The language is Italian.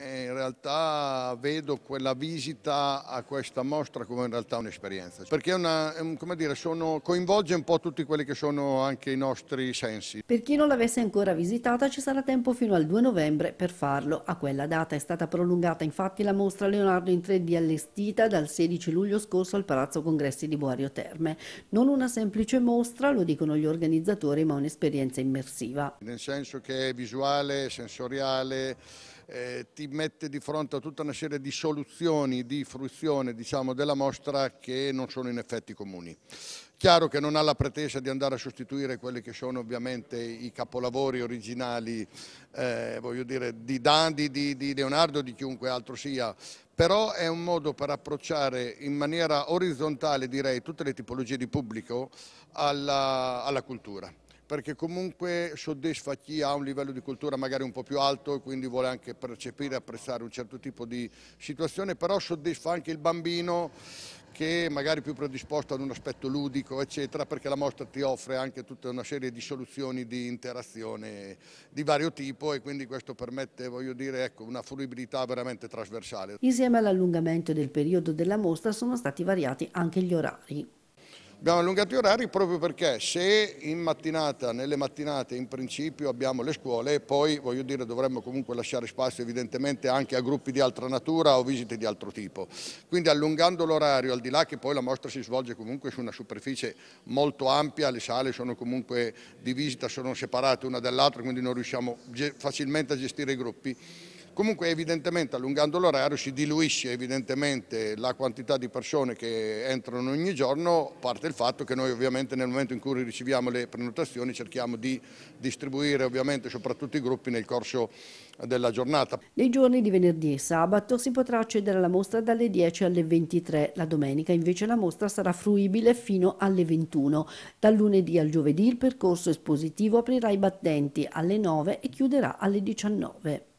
In realtà vedo quella visita a questa mostra come in realtà un'esperienza, perché una, dire, sono, coinvolge un po' tutti quelli che sono anche i nostri sensi. Per chi non l'avesse ancora visitata ci sarà tempo fino al 2 novembre per farlo. A quella data è stata prolungata infatti la mostra Leonardo in 3D allestita dal 16 luglio scorso al Palazzo Congressi di Boario Terme. Non una semplice mostra, lo dicono gli organizzatori, ma un'esperienza immersiva. Nel senso che è visuale, sensoriale, eh, ti mette di fronte a tutta una serie di soluzioni di fruizione diciamo, della mostra che non sono in effetti comuni. Chiaro che non ha la pretesa di andare a sostituire quelli che sono ovviamente i capolavori originali, eh, voglio dire, di Dandi, di, di Leonardo, di chiunque altro sia, però è un modo per approcciare in maniera orizzontale, direi, tutte le tipologie di pubblico alla, alla cultura perché comunque soddisfa chi ha un livello di cultura magari un po' più alto e quindi vuole anche percepire e apprezzare un certo tipo di situazione, però soddisfa anche il bambino che è magari più predisposto ad un aspetto ludico, eccetera, perché la mostra ti offre anche tutta una serie di soluzioni di interazione di vario tipo e quindi questo permette, voglio dire, ecco, una fruibilità veramente trasversale. Insieme all'allungamento del periodo della mostra sono stati variati anche gli orari. Abbiamo allungato gli orari proprio perché se in mattinata, nelle mattinate in principio abbiamo le scuole poi voglio dire dovremmo comunque lasciare spazio evidentemente anche a gruppi di altra natura o visite di altro tipo. Quindi allungando l'orario, al di là che poi la mostra si svolge comunque su una superficie molto ampia, le sale sono comunque di visita, sono separate una dall'altra, quindi non riusciamo facilmente a gestire i gruppi. Comunque evidentemente allungando l'orario si diluisce evidentemente la quantità di persone che entrano ogni giorno, a parte il fatto che noi ovviamente nel momento in cui riceviamo le prenotazioni cerchiamo di distribuire ovviamente soprattutto i gruppi nel corso della giornata. Nei giorni di venerdì e sabato si potrà accedere alla mostra dalle 10 alle 23, la domenica invece la mostra sarà fruibile fino alle 21. Dal lunedì al giovedì il percorso espositivo aprirà i battenti alle 9 e chiuderà alle 19.